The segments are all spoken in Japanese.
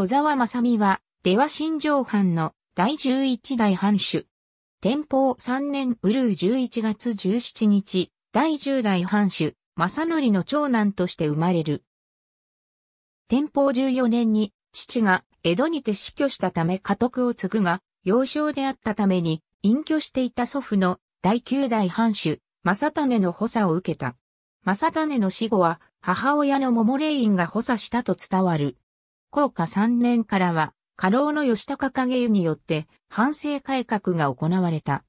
戸沢正美は、出羽新城藩の第11代藩主。天保3年ウルー11月17日、第10代藩主、正則の長男として生まれる。天保14年に、父が江戸にて死去したため家督を継ぐが、幼少であったために、隠居していた祖父の第9代藩主、正種の補佐を受けた。正種の死後は、母親の桃霊院が補佐したと伝わる。高下3年からは、過労の吉高影によって、反省改革が行われた。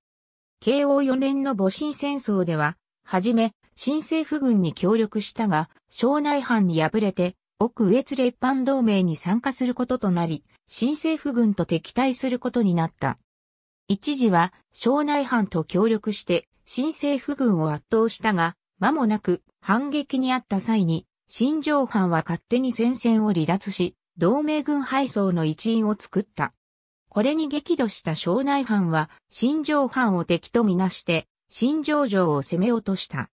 慶応4年の戊辰戦争では、はじめ、新政府軍に協力したが、庄内藩に敗れて、奥越列藩同盟に参加することとなり、新政府軍と敵対することになった。一時は、庄内藩と協力して、新政府軍を圧倒したが、間もなく、反撃にあった際に、新城藩は勝手に戦線を離脱し、同盟軍配送の一員を作った。これに激怒した庄内藩は、新城藩を敵とみなして、新城城を攻め落とした。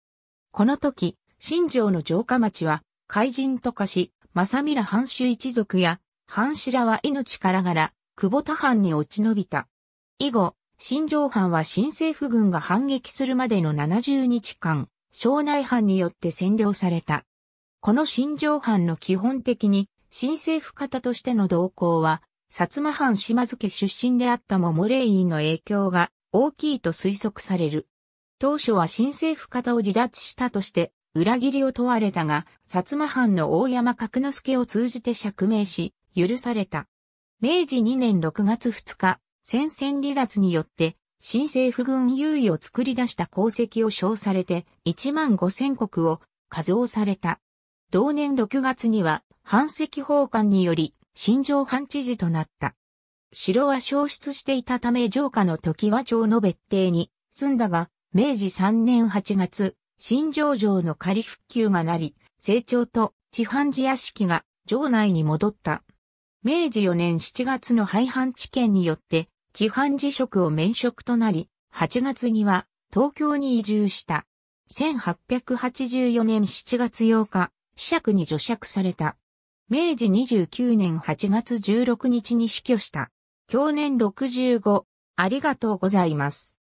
この時、新城の城下町は、怪人と化し、正ミ藩主一族や、藩士らは命からがら、久保田藩に落ち延びた。以後、新城藩は新政府軍が反撃するまでの70日間、庄内藩によって占領された。この新城藩の基本的に新政府方としての動向は、薩摩藩島津家出身であった桃霊院の影響が大きいと推測される。当初は新政府方を離脱したとして、裏切りを問われたが、薩摩藩の大山角之助を通じて釈明し、許された。明治2年6月2日、戦線離脱によって、新政府軍優位を作り出した功績を称されて、1万5千国を加増された。同年6月には、藩赤法官により、新城藩知事となった。城は消失していたため城下の時は町の別邸に住んだが、明治3年8月、新城城の仮復旧がなり、成長と地藩寺屋敷が城内に戻った。明治4年7月の廃藩置県によって、地藩寺職を免職となり、8月には東京に移住した。1884年7月8日、者区に除爵された。明治29年8月16日に死去した。去年65、ありがとうございます。